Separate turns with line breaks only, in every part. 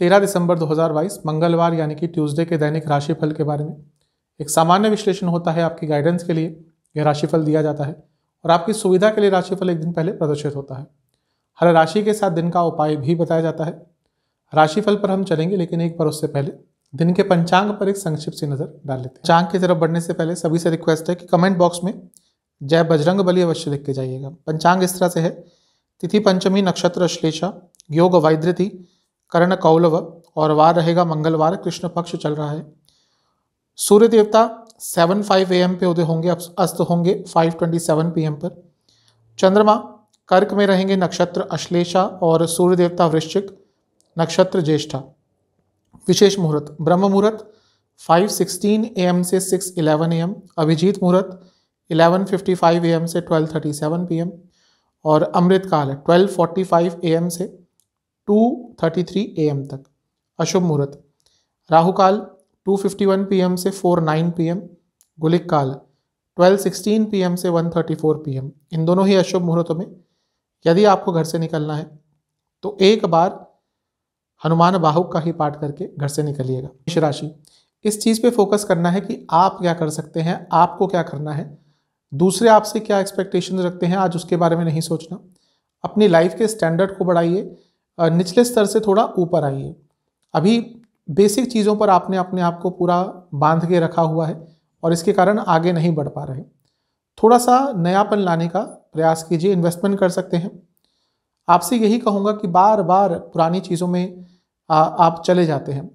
तेरह दिसंबर 2022 मंगलवार यानी कि ट्यूसडे के दैनिक राशिफल के बारे में एक सामान्य विश्लेषण होता है आपकी गाइडेंस के लिए यह राशिफल दिया जाता है और आपकी सुविधा के लिए राशिफल एक दिन पहले प्रदर्शित होता है हर राशि के साथ दिन का उपाय भी बताया जाता है राशिफल पर हम चलेंगे लेकिन एक बार उससे पहले दिन के पंचांग पर एक संक्षिप्त सी नज़र डाल लेते हैं चांग की तरफ बढ़ने से पहले सभी से रिक्वेस्ट है कि कमेंट बॉक्स में जय बजरंग बली अवश्य लिख के जाइएगा पंचांग इस तरह से है तिथि पंचमी नक्षत्र अश्लेषा योग वैद्रति कर्ण कौलव और वार रहेगा मंगलवार कृष्ण पक्ष चल रहा है सूर्य देवता सेवन फाइव ए एम पे उदय होंगे अस्त होंगे five twenty seven P M पर चंद्रमा कर्क में रहेंगे नक्षत्र अश्लेषा और सूर्य देवता वृश्चिक नक्षत्र ज्येष्ठा विशेष मुहूर्त ब्रह्म मुहूर्त 5:16 एम से 6:11 एम अभिजीत मुहूर्त 11:55 एम से 12:37 एम और अमृतकाल फोर्टी फाइव ए एम से two thirty three A M तक अशुभ मुहूर्त राहु काल two fifty one P M से four nine P M Gulik काल ट्वेल्व सिक्सटीन पी एम से one thirty four P M इन दोनों ही अशुभ मुहूर्तों में यदि आपको घर से निकलना है तो एक बार हनुमान बाहुक का ही पाठ करके घर से निकलिएगा मेष राशि इस चीज़ पे फोकस करना है कि आप क्या कर सकते हैं आपको क्या करना है दूसरे आपसे क्या एक्सपेक्टेशन रखते हैं आज उसके बारे में नहीं सोचना अपनी लाइफ के स्टैंडर्ड को बढ़ाइए निचले स्तर से थोड़ा ऊपर आइए अभी बेसिक चीज़ों पर आपने अपने आप को पूरा बांध के रखा हुआ है और इसके कारण आगे नहीं बढ़ पा रहे थोड़ा सा नयापन लाने का प्रयास कीजिए इन्वेस्टमेंट कर सकते हैं आपसे यही कहूँगा कि बार बार पुरानी चीज़ों में आ, आप चले जाते हैं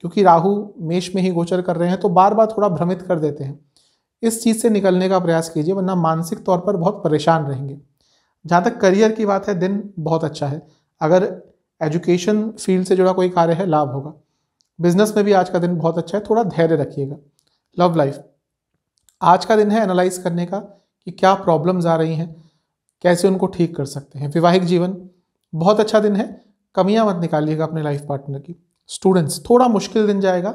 क्योंकि राहु मेष में ही गोचर कर रहे हैं तो बार बार थोड़ा भ्रमित कर देते हैं इस चीज़ से निकलने का प्रयास कीजिए वरना मानसिक तौर पर बहुत परेशान रहेंगे जहाँ तक करियर की बात है दिन बहुत अच्छा है अगर एजुकेशन फील्ड से जुड़ा कोई कार्य है लाभ होगा बिजनेस में भी आज का दिन बहुत अच्छा है थोड़ा धैर्य रखिएगा लव लाइफ आज का दिन है एनालाइज करने का कि क्या प्रॉब्लम्स आ रही हैं कैसे उनको ठीक कर सकते हैं वैवाहिक जीवन बहुत अच्छा दिन है कमियां मत निकालिएगा अपने लाइफ पार्टनर की स्टूडेंट्स थोड़ा मुश्किल दिन जाएगा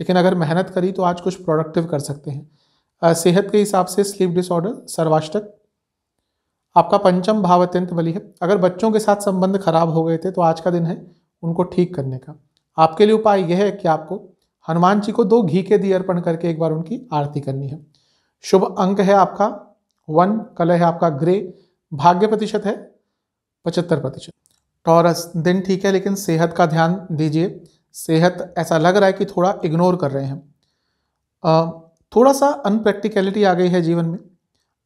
लेकिन अगर मेहनत करी तो आज कुछ प्रोडक्टिव कर सकते हैं सेहत के हिसाब से स्लीप डिसऑर्डर सर्वाष्टक आपका पंचम भाव अत्यंत बली है अगर बच्चों के साथ संबंध खराब हो गए थे तो आज का दिन है उनको ठीक करने का आपके लिए उपाय यह है कि आपको हनुमान जी को दो घी के दिए अर्पण करके एक बार उनकी आरती करनी है शुभ अंक है आपका वन कलर है आपका ग्रे भाग्य प्रतिशत है पचहत्तर प्रतिशत टॉरस दिन ठीक है लेकिन सेहत का ध्यान दीजिए सेहत ऐसा लग रहा है कि थोड़ा इग्नोर कर रहे हैं आ, थोड़ा सा अनप्रैक्टिकलिटी आ गई है जीवन में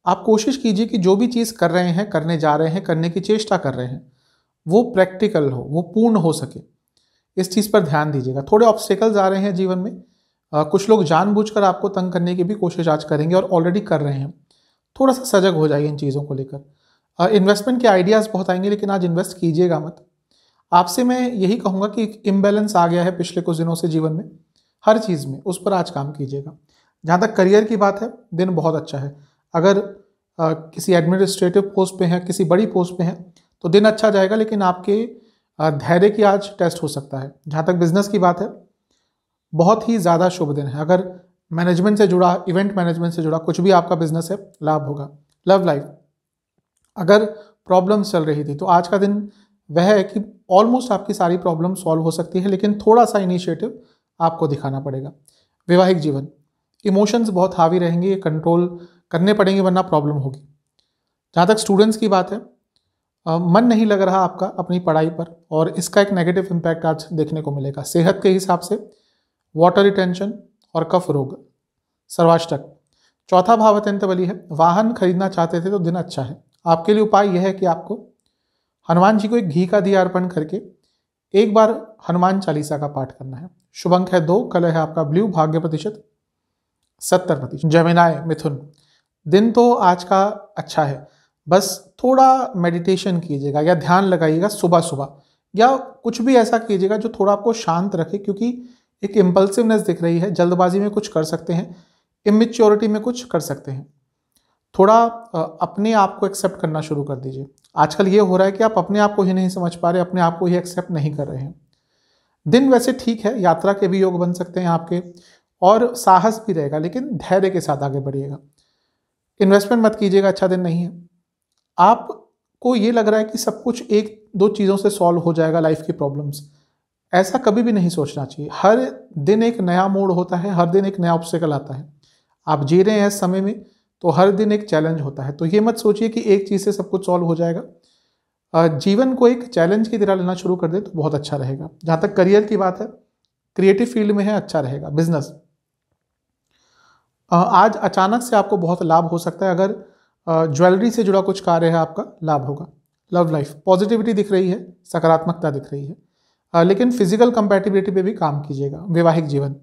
आप कोशिश कीजिए कि जो भी चीज़ कर रहे हैं करने जा रहे हैं करने की चेष्टा कर रहे हैं वो प्रैक्टिकल हो वो पूर्ण हो सके इस चीज़ पर ध्यान दीजिएगा थोड़े ऑब्स्टेकल्स आ रहे हैं जीवन में आ, कुछ लोग जानबूझकर आपको तंग करने की भी कोशिश आज करेंगे और ऑलरेडी कर रहे हैं थोड़ा सा सजग हो जाइए इन चीज़ों को लेकर इन्वेस्टमेंट के आइडियाज़ बहुत आएंगे लेकिन आज इन्वेस्ट कीजिएगा मत आपसे मैं यही कहूँगा कि इम्बेलेंस आ गया है पिछले कुछ दिनों से जीवन में हर चीज़ में उस पर आज काम कीजिएगा जहाँ तक करियर की बात है दिन बहुत अच्छा है अगर आ, किसी एडमिनिस्ट्रेटिव पोस्ट पे हैं किसी बड़ी पोस्ट पे हैं तो दिन अच्छा जाएगा लेकिन आपके धैर्य की आज टेस्ट हो सकता है जहाँ तक बिजनेस की बात है बहुत ही ज़्यादा शुभ दिन है अगर मैनेजमेंट से जुड़ा इवेंट मैनेजमेंट से जुड़ा कुछ भी आपका बिजनेस है लाभ होगा लव लाइफ अगर प्रॉब्लम्स चल रही थी तो आज का दिन वह है कि ऑलमोस्ट आपकी सारी प्रॉब्लम सॉल्व हो सकती है लेकिन थोड़ा सा इनिशिएटिव आपको दिखाना पड़ेगा वैवाहिक जीवन इमोशंस बहुत हावी रहेंगे कंट्रोल करने पड़ेंगे वरना प्रॉब्लम होगी जहाँ तक स्टूडेंट्स की बात है मन नहीं लग रहा आपका अपनी पढ़ाई पर और इसका एक नेगेटिव इम्पैक्ट आज देखने को मिलेगा सेहत के हिसाब से वाटर रिटेंशन और कफ रोग सर्वाष्टक चौथा भाव अत्यंत बली है वाहन खरीदना चाहते थे तो दिन अच्छा है आपके लिए उपाय यह है कि आपको हनुमान जी को एक घी का दिया अर्पण करके एक बार हनुमान चालीसा का पाठ करना है शुभ अंक है दो कलर है आपका ब्लू भाग्य प्रतिशत सत्तर प्रतिशत जमिनाय मिथुन दिन तो आज का अच्छा है बस थोड़ा मेडिटेशन कीजिएगा या ध्यान लगाइएगा सुबह सुबह या कुछ भी ऐसा कीजिएगा जो थोड़ा आपको शांत रखे क्योंकि एक इम्पल्सिवनेस दिख रही है जल्दबाजी में कुछ कर सकते हैं इमेच्योरिटी में कुछ कर सकते हैं थोड़ा अपने आप को एक्सेप्ट करना शुरू कर दीजिए आजकल ये हो रहा है कि आप अपने आप को ही नहीं समझ पा रहे अपने आप को ही एक्सेप्ट नहीं कर रहे हैं दिन वैसे ठीक है यात्रा के भी योग बन सकते हैं आपके और साहस भी रहेगा लेकिन धैर्य के साथ आगे बढ़िएगा इन्वेस्टमेंट मत कीजिएगा अच्छा दिन नहीं है आपको ये लग रहा है कि सब कुछ एक दो चीज़ों से सॉल्व हो जाएगा लाइफ की प्रॉब्लम्स ऐसा कभी भी नहीं सोचना चाहिए हर दिन एक नया मोड़ होता है हर दिन एक नया ऑप्शिकल आता है आप जी रहे हैं इस समय में तो हर दिन एक चैलेंज होता है तो ये मत सोचिए कि एक चीज़ से सब कुछ सॉल्व हो जाएगा जीवन को एक चैलेंज की तरह लेना शुरू कर दे तो बहुत अच्छा रहेगा जहाँ तक करियर की बात है क्रिएटिव फील्ड में है अच्छा रहेगा बिजनेस आज अचानक से आपको बहुत लाभ हो सकता है अगर ज्वेलरी से जुड़ा कुछ कार्य है आपका लाभ होगा लव लाइफ पॉजिटिविटी दिख रही है सकारात्मकता दिख रही है लेकिन फिजिकल कंपैटिबिलिटी पे भी काम कीजिएगा वैवाहिक जीवन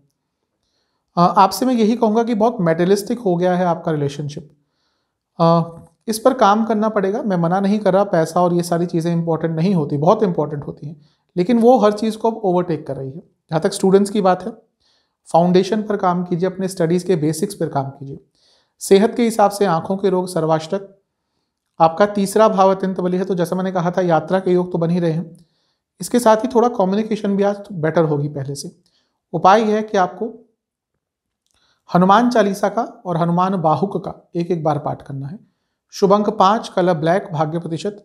आपसे मैं यही कहूँगा कि बहुत मेटलिस्टिक हो गया है आपका रिलेशनशिप इस पर काम करना पड़ेगा मैं मना नहीं कर रहा पैसा और ये सारी चीज़ें इंपॉर्टेंट नहीं होती बहुत इंपॉर्टेंट होती हैं लेकिन वो हर चीज़ को अब ओवरटेक कर रही है जहाँ तक स्टूडेंट्स की बात है फाउंडेशन पर काम कीजिए अपने स्टडीज़ के बेसिक्स पर काम कीजिए सेहत के हिसाब से आंखों के रोग सर्वाष्टक आपका तीसरा भाव अत्यंत बली है तो जैसा मैंने कहा था यात्रा के योग तो बन ही रहे हैं इसके साथ ही थोड़ा कम्युनिकेशन भी आज बेटर होगी पहले से उपाय है कि आपको हनुमान चालीसा का और हनुमान बाहुक का एक एक बार पाठ करना है शुभ अंक पांच कलर ब्लैक भाग्य प्रतिशत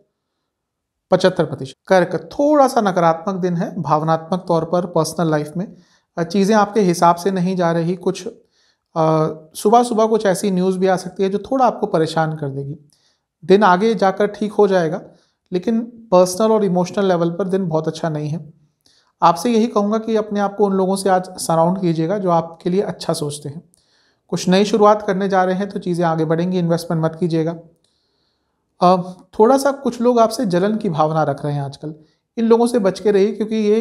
पचहत्तर प्रतिशत कर्क थोड़ा सा नकारात्मक दिन है भावनात्मक तौर पर पर्सनल लाइफ में चीज़ें आपके हिसाब से नहीं जा रही कुछ सुबह सुबह कुछ ऐसी न्यूज़ भी आ सकती है जो थोड़ा आपको परेशान कर देगी दिन आगे जाकर ठीक हो जाएगा लेकिन पर्सनल और इमोशनल लेवल पर दिन बहुत अच्छा नहीं है आपसे यही कहूँगा कि अपने आप को उन लोगों से आज सराउंड कीजिएगा जो आपके लिए अच्छा सोचते हैं कुछ नई शुरुआत करने जा रहे हैं तो चीज़ें आगे बढ़ेंगी इन्वेस्टमेंट मत कीजिएगा थोड़ा सा कुछ लोग आपसे जलन की भावना रख रहे हैं आजकल इन लोगों से बच के रहिए क्योंकि ये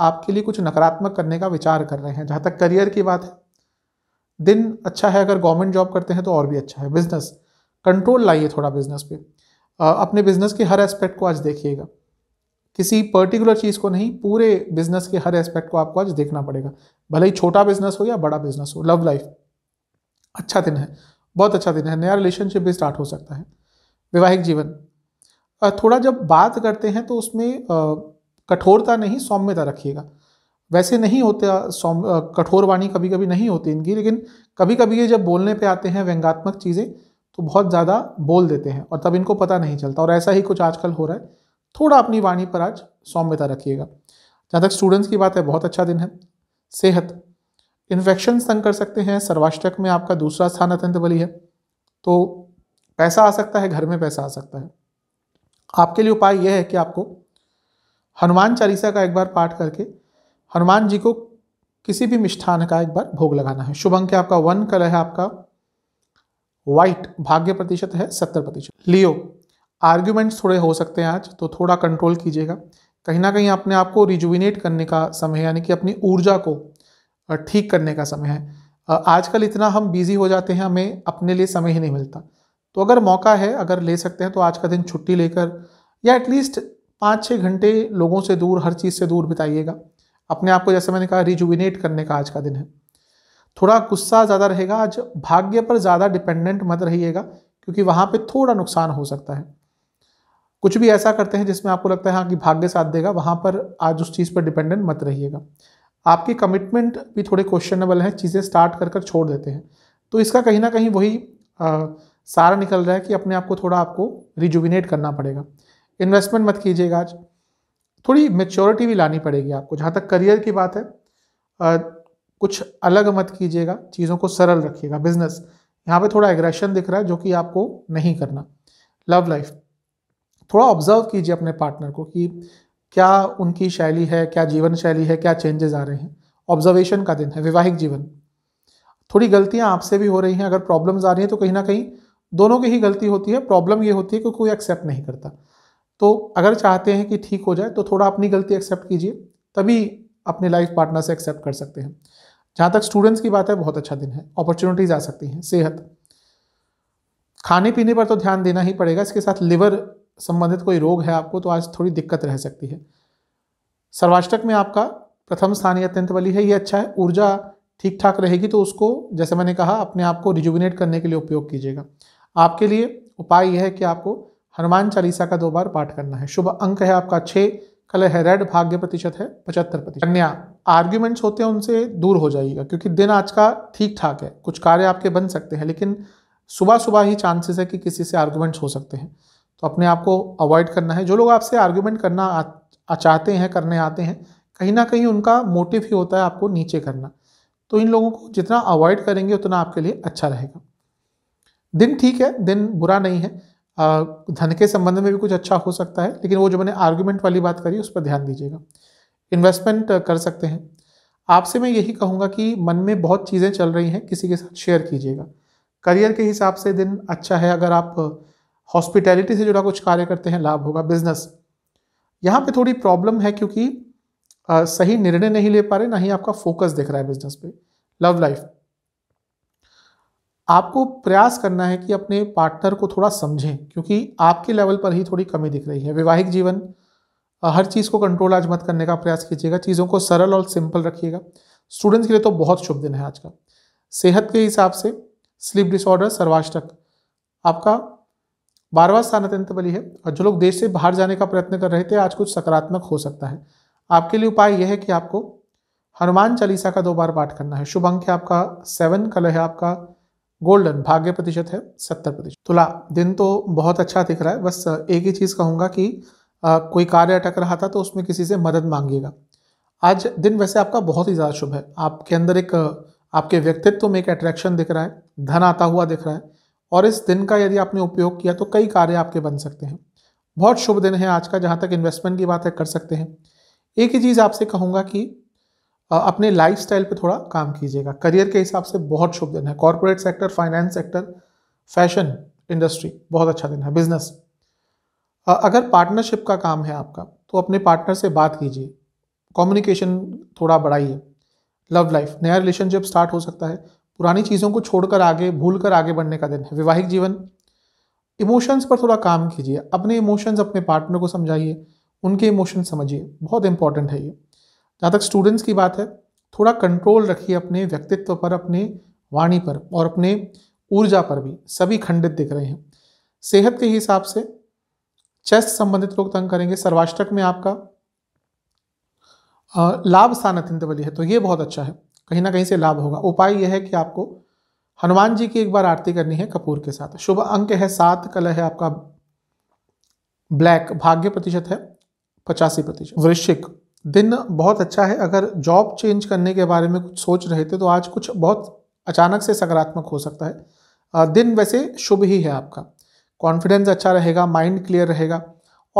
आपके लिए कुछ नकारात्मक करने का विचार कर रहे हैं जहाँ तक करियर की बात है दिन अच्छा है अगर गवर्नमेंट जॉब करते हैं तो और भी अच्छा है बिजनेस कंट्रोल लाइए थोड़ा बिजनेस पे अपने बिजनेस के हर एस्पेक्ट को आज देखिएगा किसी पर्टिकुलर चीज़ को नहीं पूरे बिजनेस के हर एस्पेक्ट को आपको आज देखना पड़ेगा भले ही छोटा बिजनेस हो या बड़ा बिजनेस हो लव लाइफ अच्छा दिन है बहुत अच्छा दिन है नया रिलेशनशिप भी स्टार्ट हो सकता है वैवाहिक जीवन थोड़ा जब बात करते हैं तो उसमें कठोरता नहीं सौम्यता रखिएगा वैसे नहीं होते सौम कठोर वाणी कभी कभी नहीं होती इनकी लेकिन कभी कभी ये जब बोलने पे आते हैं व्यंगात्मक चीज़ें तो बहुत ज़्यादा बोल देते हैं और तब इनको पता नहीं चलता और ऐसा ही कुछ आजकल हो रहा है थोड़ा अपनी वाणी पर आज सौम्यता रखिएगा जहाँ तक स्टूडेंट्स की बात है बहुत अच्छा दिन है सेहत इन्फेक्शन तंग कर सकते हैं सर्वाष्टक में आपका दूसरा स्थान अत्यंत बली है तो पैसा आ सकता है घर में पैसा आ सकता है आपके लिए उपाय यह है कि आपको हनुमान चालीसा का एक बार पाठ करके हनुमान जी को किसी भी मिष्ठान का एक बार भोग लगाना है शुभ अंक है आपका वन कलर है आपका वाइट भाग्य प्रतिशत है सत्तर प्रतिशत लियो आर्ग्यूमेंट्स थोड़े हो सकते हैं आज तो थोड़ा कंट्रोल कीजिएगा कहीं ना कहीं अपने आप को रिजुविनेट करने का समय है यानी कि अपनी ऊर्जा को ठीक करने का समय है आजकल इतना हम बिजी हो जाते हैं हमें अपने लिए समय ही नहीं मिलता तो अगर मौका है अगर ले सकते हैं तो आज का दिन छुट्टी लेकर या एटलीस्ट पाँच छः घंटे लोगों से दूर हर चीज़ से दूर बिताइएगा अपने आप को जैसे मैंने कहा रिजुविनेट करने का आज का दिन है थोड़ा गुस्सा ज़्यादा रहेगा आज भाग्य पर ज़्यादा डिपेंडेंट मत रहिएगा क्योंकि वहाँ पर थोड़ा नुकसान हो सकता है कुछ भी ऐसा करते हैं जिसमें आपको लगता है हाँ कि भाग्य साथ देगा वहाँ पर आज उस चीज़ पर डिपेंडेंट मत रहिएगा आपके कमिटमेंट भी थोड़े क्वेश्चनेबल हैं चीज़ें स्टार्ट कर कर छोड़ देते हैं तो इसका कहीं ना कहीं वही आ, सारा निकल रहा है कि अपने आप को थोड़ा आपको रिजुविनेट करना पड़ेगा इन्वेस्टमेंट मत कीजिएगा आज थोड़ी मेच्योरिटी भी लानी पड़ेगी आपको जहाँ तक करियर की बात है आ, कुछ अलग मत कीजिएगा चीज़ों को सरल रखिएगा बिजनेस यहाँ पे थोड़ा एग्रेशन दिख रहा है जो कि आपको नहीं करना लव लाइफ थोड़ा ऑब्जर्व कीजिए अपने पार्टनर को कि क्या उनकी शैली है क्या जीवन शैली है क्या चेंजेस आ रहे हैं ऑब्जर्वेशन का दिन है वैवाहिक जीवन थोड़ी गलतियाँ आपसे भी हो रही हैं अगर प्रॉब्लम्स आ रही हैं तो कहीं ना कहीं दोनों की ही गलती होती है प्रॉब्लम ये होती है कि कोई एक्सेप्ट नहीं करता तो अगर चाहते हैं कि ठीक हो जाए तो थोड़ा अपनी गलती एक्सेप्ट कीजिए तभी अपने लाइफ पार्टनर से एक्सेप्ट कर सकते हैं जहाँ तक स्टूडेंट्स की बात है बहुत अच्छा दिन है अपॉर्चुनिटीज़ आ सकती हैं सेहत खाने पीने पर तो ध्यान देना ही पड़ेगा इसके साथ लिवर संबंधित कोई रोग है आपको तो आज थोड़ी दिक्कत रह सकती है सर्वाष्टक में आपका प्रथम स्थान या अत्यंत बली है ये अच्छा है ऊर्जा ठीक ठाक रहेगी तो उसको जैसे मैंने कहा अपने आप को रिजुविनेट करने के लिए उपयोग कीजिएगा आपके लिए उपाय यह है कि आपको हनुमान चालीसा का दो बार पाठ करना है शुभ अंक है आपका छः कलर है रेड भाग्य प्रतिशत है पचहत्तर प्रतिशत कन्या आर्ग्यूमेंट्स होते हैं उनसे दूर हो जाइएगा क्योंकि दिन आज का ठीक ठाक है कुछ कार्य आपके बन सकते हैं लेकिन सुबह सुबह ही चांसेस है कि किसी से आर्ग्यूमेंट्स हो सकते हैं तो अपने आप को अवॉइड करना है जो लोग आपसे आर्ग्यूमेंट करना चाहते हैं करने आते हैं कहीं ना कहीं उनका मोटिव ही होता है आपको नीचे करना तो इन लोगों को जितना अवॉइड करेंगे उतना आपके लिए अच्छा रहेगा दिन ठीक है दिन बुरा नहीं है धन के संबंध में भी कुछ अच्छा हो सकता है लेकिन वो जो मैंने आर्ग्यूमेंट वाली बात करी उस पर ध्यान दीजिएगा इन्वेस्टमेंट uh, कर सकते हैं आपसे मैं यही कहूँगा कि मन में बहुत चीज़ें चल रही हैं किसी के साथ शेयर कीजिएगा करियर के हिसाब से दिन अच्छा है अगर आप हॉस्पिटैलिटी uh, से जुड़ा कुछ कार्य करते हैं लाभ होगा बिजनेस यहाँ पे थोड़ी प्रॉब्लम है क्योंकि आ, uh, सही निर्णय नहीं ले पा रहे ना ही आपका फोकस दिख रहा है बिजनेस पे लव लाइफ आपको प्रयास करना है कि अपने पार्टनर को थोड़ा समझें क्योंकि आपके लेवल पर ही थोड़ी कमी दिख रही है वैवाहिक जीवन हर चीज़ को कंट्रोल आज मत करने का प्रयास कीजिएगा चीज़ों को सरल और सिंपल रखिएगा स्टूडेंट्स के लिए तो बहुत शुभ दिन है आज का सेहत के हिसाब से स्लीप डिसऑर्डर सर्वाष्टक आपका बारहवा स्थान अत्यंत बली है और जो लोग देश से बाहर जाने का प्रयत्न कर रहे थे आज कुछ सकारात्मक हो सकता है आपके लिए उपाय यह है कि आपको हनुमान चालीसा का दो बार पाठ करना है शुभ अंक है आपका सेवन कलर है आपका गोल्डन भाग्य प्रतिशत है सत्तर प्रतिशत तुला दिन तो बहुत अच्छा दिख रहा है बस एक ही चीज़ कहूँगा कि आ, कोई कार्य अटक रहा था तो उसमें किसी से मदद मांगिएगा आज दिन वैसे आपका बहुत ही ज़्यादा शुभ है आपके अंदर एक आपके व्यक्तित्व में एक अट्रैक्शन दिख रहा है धन आता हुआ दिख रहा है और इस दिन का यदि आपने उपयोग किया तो कई कार्य आपके बन सकते हैं बहुत शुभ दिन है आज का जहाँ तक इन्वेस्टमेंट की बात है कर सकते हैं एक ही चीज़ आपसे कहूँगा कि अपने लाइफ स्टाइल पर थोड़ा काम कीजिएगा करियर के हिसाब से बहुत शुभ दिन है corporate sector finance sector fashion industry बहुत अच्छा दिन है बिजनेस अगर पार्टनरशिप का काम है आपका तो अपने पार्टनर से बात कीजिए कम्युनिकेशन थोड़ा बढ़ाइए लव लाइफ नया रिलेशनशिप स्टार्ट हो सकता है पुरानी चीज़ों को छोड़कर आगे भूल कर आगे बढ़ने का दिन है वैवाहिक जीवन इमोशंस पर थोड़ा काम कीजिए अपने इमोशंस अपने पार्टनर को समझाइए उनके इमोशन समझिए बहुत इंपॉर्टेंट है ये जहाँ तक स्टूडेंट्स की बात है थोड़ा कंट्रोल रखिए अपने व्यक्तित्व पर अपने वाणी पर और अपने ऊर्जा पर भी सभी खंडित दिख रहे हैं सेहत के हिसाब से चेस्ट संबंधित लोग तंग करेंगे सर्वाष्टक में आपका लाभ स्थान अत्यंत बलि है तो ये बहुत अच्छा है कहीं ना कहीं से लाभ होगा उपाय यह है कि आपको हनुमान जी की एक बार आरती करनी है कपूर के साथ शुभ अंक है सात कलर है आपका ब्लैक भाग्य प्रतिशत है पचासी प्रतिशत वृश्चिक दिन बहुत अच्छा है अगर जॉब चेंज करने के बारे में कुछ सोच रहे थे तो आज कुछ बहुत अचानक से सकारात्मक हो सकता है दिन वैसे शुभ ही है आपका कॉन्फिडेंस अच्छा रहेगा माइंड क्लियर रहेगा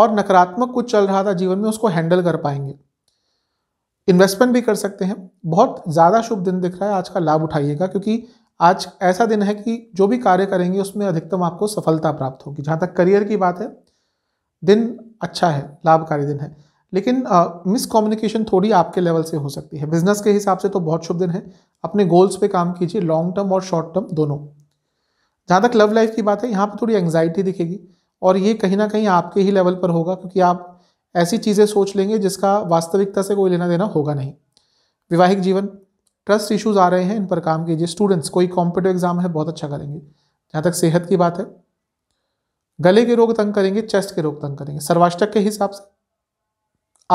और नकारात्मक कुछ चल रहा था जीवन में उसको हैंडल कर पाएंगे इन्वेस्टमेंट भी कर सकते हैं बहुत ज़्यादा शुभ दिन दिख रहा है आज का लाभ उठाइएगा क्योंकि आज ऐसा दिन है कि जो भी कार्य करेंगे उसमें अधिकतम आपको सफलता प्राप्त होगी जहाँ तक करियर की बात है दिन अच्छा है लाभकारी दिन है लेकिन मिसकम्युनिकेशन थोड़ी आपके लेवल से हो सकती है बिजनेस के हिसाब से तो बहुत शुभ दिन है अपने गोल्स पे काम कीजिए लॉन्ग टर्म और शॉर्ट टर्म दोनों जहाँ तक लव लाइफ की बात है यहाँ पर थोड़ी एंग्जाइटी दिखेगी और ये कहीं ना कहीं आपके ही लेवल पर होगा क्योंकि आप ऐसी चीज़ें सोच लेंगे जिसका वास्तविकता से कोई लेना देना होगा नहीं विवाहिक जीवन ट्रस्ट इश्यूज आ रहे हैं इन पर काम कीजिए स्टूडेंट्स कोई कॉम्पिटिव एग्जाम है बहुत अच्छा करेंगे जहाँ तक सेहत की बात है गले के रोग तंग करेंगे चेस्ट के रोग तंग करेंगे सर्वाष्टक के हिसाब से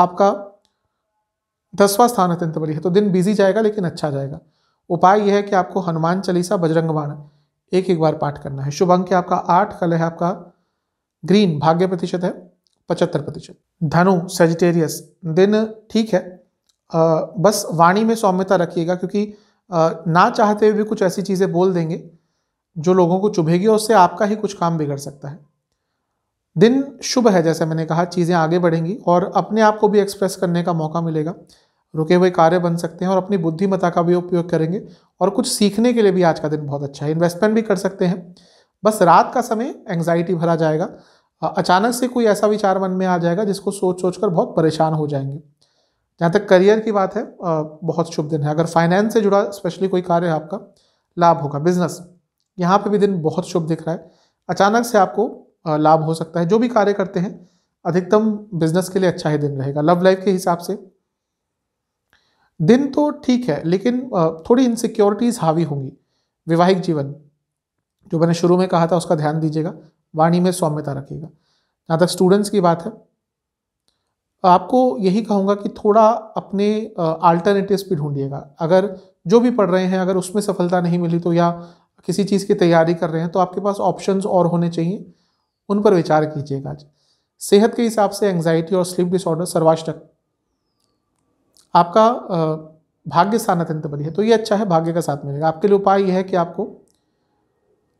आपका दसवां स्थान अत्यंत बली है तो दिन बिजी जाएगा लेकिन अच्छा जाएगा उपाय यह है कि आपको हनुमान चालीसा बजरंग बाण एक एक बार पाठ करना है शुभ अंक है आपका आठ कल है आपका ग्रीन भाग्य प्रतिशत है पचहत्तर प्रतिशत धनु सेजिटेरियस दिन ठीक है आ, बस वाणी में सौम्यता रखिएगा क्योंकि आ, ना चाहते हुए भी कुछ ऐसी चीज़ें बोल देंगे जो लोगों को चुभेगी और उससे आपका ही कुछ काम बिगड़ सकता है दिन शुभ है जैसे मैंने कहा चीज़ें आगे बढ़ेंगी और अपने आप को भी एक्सप्रेस करने का मौका मिलेगा रुके हुए कार्य बन सकते हैं और अपनी बुद्धिमता का भी उपयोग करेंगे और कुछ सीखने के लिए भी आज का दिन बहुत अच्छा है इन्वेस्टमेंट भी कर सकते हैं बस रात का समय एंग्जाइटी भरा जाएगा अचानक से कोई ऐसा विचार मन में आ जाएगा जिसको सोच सोच कर बहुत परेशान हो जाएंगे जहाँ तक करियर की बात है बहुत शुभ दिन है अगर फाइनेंस से जुड़ा स्पेशली कोई कार्य है आपका लाभ होगा बिजनेस यहाँ पे भी दिन बहुत शुभ दिख रहा है अचानक से आपको लाभ हो सकता है जो भी कार्य करते हैं अधिकतम बिजनेस के लिए अच्छा ही दिन रहेगा लव लाइफ के हिसाब से दिन तो ठीक है लेकिन थोड़ी इनसिक्योरिटीज हावी होंगी वैवाहिक जीवन जो मैंने शुरू में कहा था उसका ध्यान दीजिएगा वाणी में सौम्यता रखिएगा जहाँ तक स्टूडेंट्स की बात है आपको यही कहूँगा कि थोड़ा अपने आल्टरनेटिव भी ढूंढिएगा अगर जो भी पढ़ रहे हैं अगर उसमें सफलता नहीं मिली तो या किसी चीज़ की तैयारी कर रहे हैं तो आपके पास ऑप्शंस और होने चाहिए उन पर विचार कीजिएगा सेहत के हिसाब से एंग्जाइटी और स्लीप डिसऑर्डर सर्वाष्टक आपका भाग्य स्थान अत्यंत बढ़िया है तो ये अच्छा है भाग्य का साथ मिलेगा आपके लिए उपाय यह है कि आपको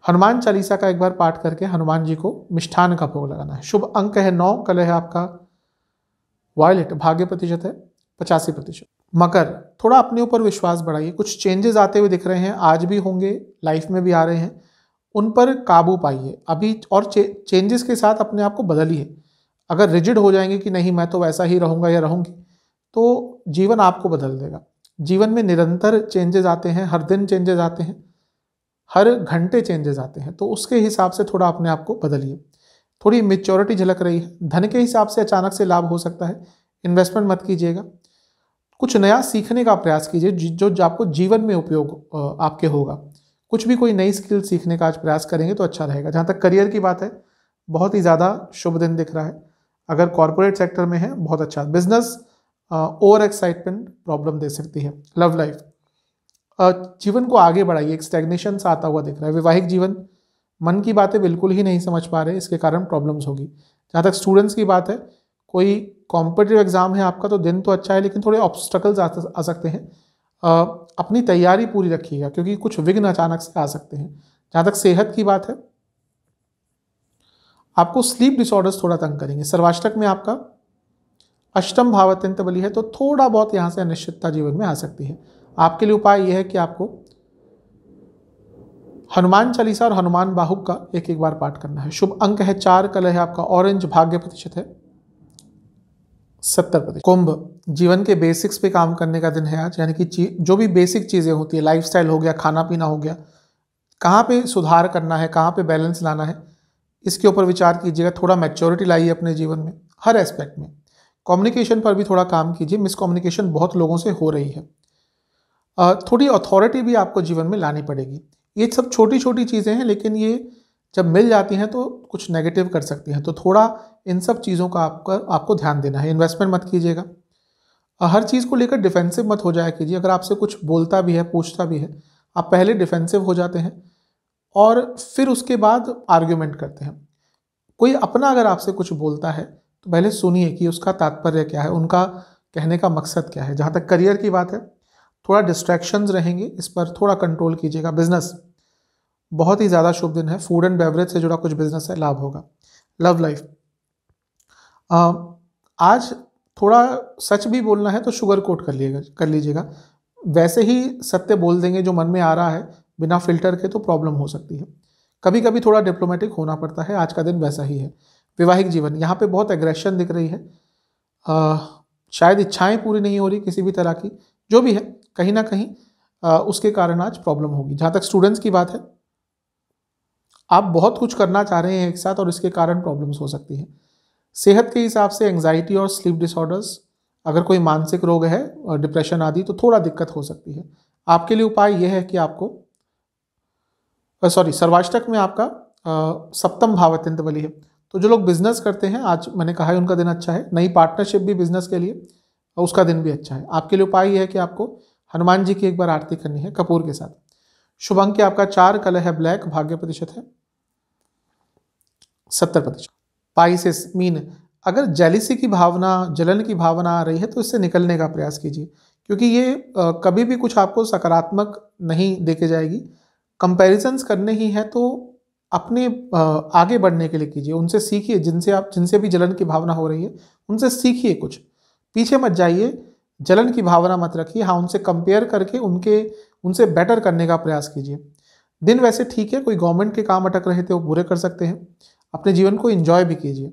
हनुमान चालीसा का एक बार पाठ करके हनुमान जी को मिष्ठान का भोग लगाना है शुभ अंक है नौ कल है आपका वायलेट भाग्य प्रतिशत है पचासी प्रतिशत मकर थोड़ा अपने ऊपर विश्वास बढ़ाइए कुछ चेंजेस आते हुए दिख रहे हैं आज भी होंगे लाइफ में भी आ रहे हैं उन पर काबू पाइए अभी और चे, चेंजेस के साथ अपने आप को बदलिए अगर रिजिड हो जाएंगे कि नहीं मैं तो वैसा ही रहूँगा या रहूँगी तो जीवन आपको बदल देगा जीवन में निरंतर चेंजेस आते हैं हर दिन चेंजेस आते हैं हर घंटे चेंजेस आते हैं तो उसके हिसाब से थोड़ा अपने आप को बदलिए थोड़ी मेच्योरिटी झलक रही है धन के हिसाब से अचानक से लाभ हो सकता है इन्वेस्टमेंट मत कीजिएगा कुछ नया सीखने का प्रयास कीजिए जो आपको जीवन में उपयोग आपके होगा कुछ भी कोई नई स्किल सीखने का आज प्रयास करेंगे तो अच्छा रहेगा जहाँ तक करियर की बात है बहुत ही ज़्यादा शुभ दिन दिख रहा है अगर कॉरपोरेट सेक्टर में है बहुत अच्छा बिजनेस ओवर एक्साइटमेंट प्रॉब्लम दे सकती है लव लाइफ जीवन को आगे बढ़ाइए एक स्टेग्नेशन सा आता हुआ दिख रहा है वैवाहिक जीवन मन की बातें बिल्कुल ही नहीं समझ पा रहे इसके कारण प्रॉब्लम्स होगी जहाँ तक स्टूडेंट्स की बात है कोई कॉम्पिटेटिव एग्जाम है आपका तो दिन तो अच्छा है लेकिन थोड़े ऑब्स्टकल्स आ सकते हैं अपनी तैयारी पूरी रखिएगा क्योंकि कुछ विघ्न अचानक से आ सकते हैं जहाँ तक सेहत की बात है आपको स्लीप डिसऑर्डर्स थोड़ा तंग करेंगे सर्वाष्टक में आपका अष्टम भाव अत्यंत बली है तो थोड़ा बहुत यहाँ से अनिश्चितता जीवन में आ सकती है आपके लिए उपाय यह है कि आपको हनुमान चालीसा और हनुमान बाहुक का एक एक बार पाठ करना है शुभ अंक है चार कलर है आपका ऑरेंज भाग्य प्रतिशत है सत्तर प्रतिशत कुंभ जीवन के बेसिक्स पे काम करने का दिन है आज यानी कि जो भी बेसिक चीज़ें होती है लाइफ हो गया खाना पीना हो गया कहाँ पे सुधार करना है कहाँ पे बैलेंस लाना है इसके ऊपर विचार कीजिएगा थोड़ा मैच्योरिटी लाइए अपने जीवन में हर एस्पेक्ट में कम्युनिकेशन पर भी थोड़ा काम कीजिए मिसकम्युनिकेशन बहुत लोगों से हो रही है थोड़ी अथॉरिटी भी आपको जीवन में लानी पड़ेगी ये सब छोटी छोटी चीज़ें हैं लेकिन ये जब मिल जाती हैं तो कुछ नेगेटिव कर सकती हैं तो थोड़ा इन सब चीज़ों का आपका आपको ध्यान देना है इन्वेस्टमेंट मत कीजिएगा हर चीज़ को लेकर डिफेंसिव मत हो जाया कीजिए अगर आपसे कुछ बोलता भी है पूछता भी है आप पहले डिफेंसिव हो जाते हैं और फिर उसके बाद आर्ग्यूमेंट करते हैं कोई अपना अगर आपसे कुछ बोलता है तो पहले सुनिए कि उसका तात्पर्य क्या है उनका कहने का मकसद क्या है जहाँ तक करियर की बात है थोड़ा डिस्ट्रैक्शंस रहेंगे इस पर थोड़ा कंट्रोल कीजिएगा बिजनेस बहुत ही ज़्यादा शुभ दिन है फूड एंड बेवरेज से जुड़ा कुछ बिजनेस है लाभ होगा लव लाइफ आज थोड़ा सच भी बोलना है तो शुगर कोट कर लिएगा कर लीजिएगा वैसे ही सत्य बोल देंगे जो मन में आ रहा है बिना फिल्टर के तो प्रॉब्लम हो सकती है कभी कभी थोड़ा डिप्लोमेटिक होना पड़ता है आज का दिन वैसा ही है वैवाहिक जीवन यहाँ पे बहुत एग्रेशन दिख रही है आ, शायद इच्छाएं पूरी नहीं हो रही किसी भी तरह की जो भी है कहीं ना कहीं आ, उसके कारण आज प्रॉब्लम होगी जहाँ तक स्टूडेंट्स की बात है आप बहुत कुछ करना चाह रहे हैं एक साथ और इसके कारण प्रॉब्लम्स हो सकती हैं सेहत के हिसाब से एंगजाइटी और स्लीप डिसऑर्डर्स अगर कोई मानसिक रोग है और डिप्रेशन आदि तो थोड़ा दिक्कत हो सकती है आपके लिए उपाय यह है कि आपको सॉरी सर्वाष्टक में आपका सप्तम भाव अत्यंत बली है तो जो लोग बिजनेस करते हैं आज मैंने कहा है उनका दिन अच्छा है नई पार्टनरशिप भी बिजनेस के लिए और उसका दिन भी अच्छा है आपके लिए उपाय यह है कि आपको हनुमान जी की एक बार आरती करनी है कपूर के साथ शुभ अंक आपका चार कलर है ब्लैक भाग्य प्रतिशत है सत्तर प्रतिशत पाइसिस मीन अगर जेलिसी की भावना जलन की भावना आ रही है तो इससे निकलने का प्रयास कीजिए क्योंकि ये आ, कभी भी कुछ आपको सकारात्मक नहीं देखे जाएगी कंपेरिजन्स करने ही हैं तो अपने आ, आगे बढ़ने के लिए कीजिए उनसे सीखिए जिनसे आप जिनसे भी जलन की भावना हो रही है उनसे सीखिए कुछ पीछे मत जाइए जलन की भावना मत रखिए हाँ उनसे कंपेयर करके उनके उनसे बेटर करने का प्रयास कीजिए दिन वैसे ठीक है कोई गवर्नमेंट के काम अटक रहे थे वो पूरे कर सकते हैं अपने जीवन को इन्जॉय भी कीजिए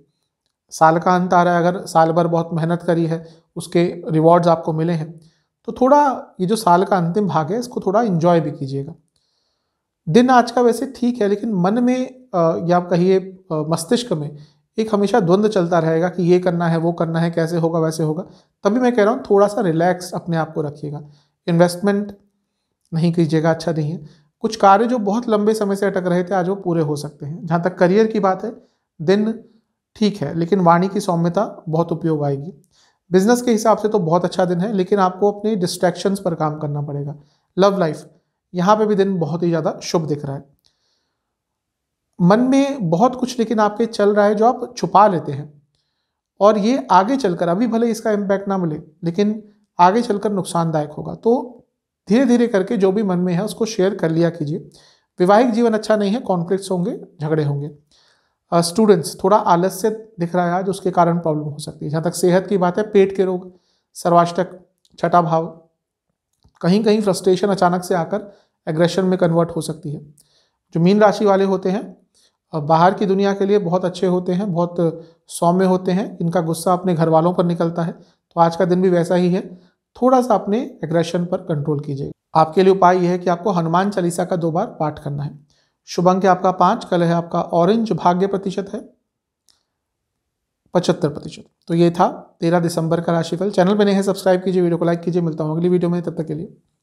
साल का अंत आ रहा है अगर साल भर बहुत मेहनत करी है उसके रिवॉर्ड्स आपको मिले हैं तो थोड़ा ये जो साल का अंतिम भाग है इसको थोड़ा इन्जॉय भी कीजिएगा दिन आज का वैसे ठीक है लेकिन मन में या आप कहिए मस्तिष्क में एक हमेशा द्वंद्व चलता रहेगा कि ये करना है वो करना है कैसे होगा वैसे होगा तभी मैं कह रहा हूँ थोड़ा सा रिलैक्स अपने आप को रखिएगा इन्वेस्टमेंट नहीं कीजिएगा अच्छा नहीं है कुछ कार्य जो बहुत लंबे समय से अटक रहे थे आज वो पूरे हो सकते हैं जहाँ तक करियर की बात है दिन ठीक है लेकिन वाणी की सौम्यता बहुत उपयोग आएगी बिजनेस के हिसाब से तो बहुत अच्छा दिन है लेकिन आपको अपने डिस्ट्रैक्शंस पर काम करना पड़ेगा लव लाइफ यहाँ पे भी दिन बहुत ही ज़्यादा शुभ दिख रहा है मन में बहुत कुछ लेकिन आपके चल रहा है जो आप छुपा लेते हैं और ये आगे चलकर अभी भले इसका इम्पैक्ट ना मिले लेकिन आगे चलकर नुकसानदायक होगा तो धीरे धीरे करके जो भी मन में है उसको शेयर कर लिया कीजिए वैवाहिक जीवन अच्छा नहीं है कॉन्फ्लिक्ट्स होंगे झगड़े होंगे स्टूडेंट्स थोड़ा आलस्य दिख रहा है आज उसके कारण प्रॉब्लम हो सकती है जहाँ तक सेहत की बात है पेट के रोग सर्वाष्टक छठा भाव कहीं कहीं फ्रस्ट्रेशन अचानक से आकर एग्रेशन में कन्वर्ट हो सकती है जो मीन राशि वाले होते हैं बाहर की दुनिया के लिए बहुत अच्छे होते हैं बहुत सौम्य होते हैं इनका गुस्सा अपने घर वालों पर निकलता है तो आज का दिन भी वैसा ही है थोड़ा सा अपने एग्रेशन पर कंट्रोल कीजिए आपके लिए उपाय यह है कि आपको हनुमान चालीसा का दो बार पाठ करना है शुभ अंक है आपका पाँच कल है आपका ऑरेंज भाग्य प्रतिशत है पचहत्तर प्रतिशत तो ये था तेरह दिसंबर का राशिफल चैनल पर नहीं है सब्सक्राइब कीजिए वीडियो को लाइक कीजिए मिलता हूँ अगली वीडियो में तब तक के लिए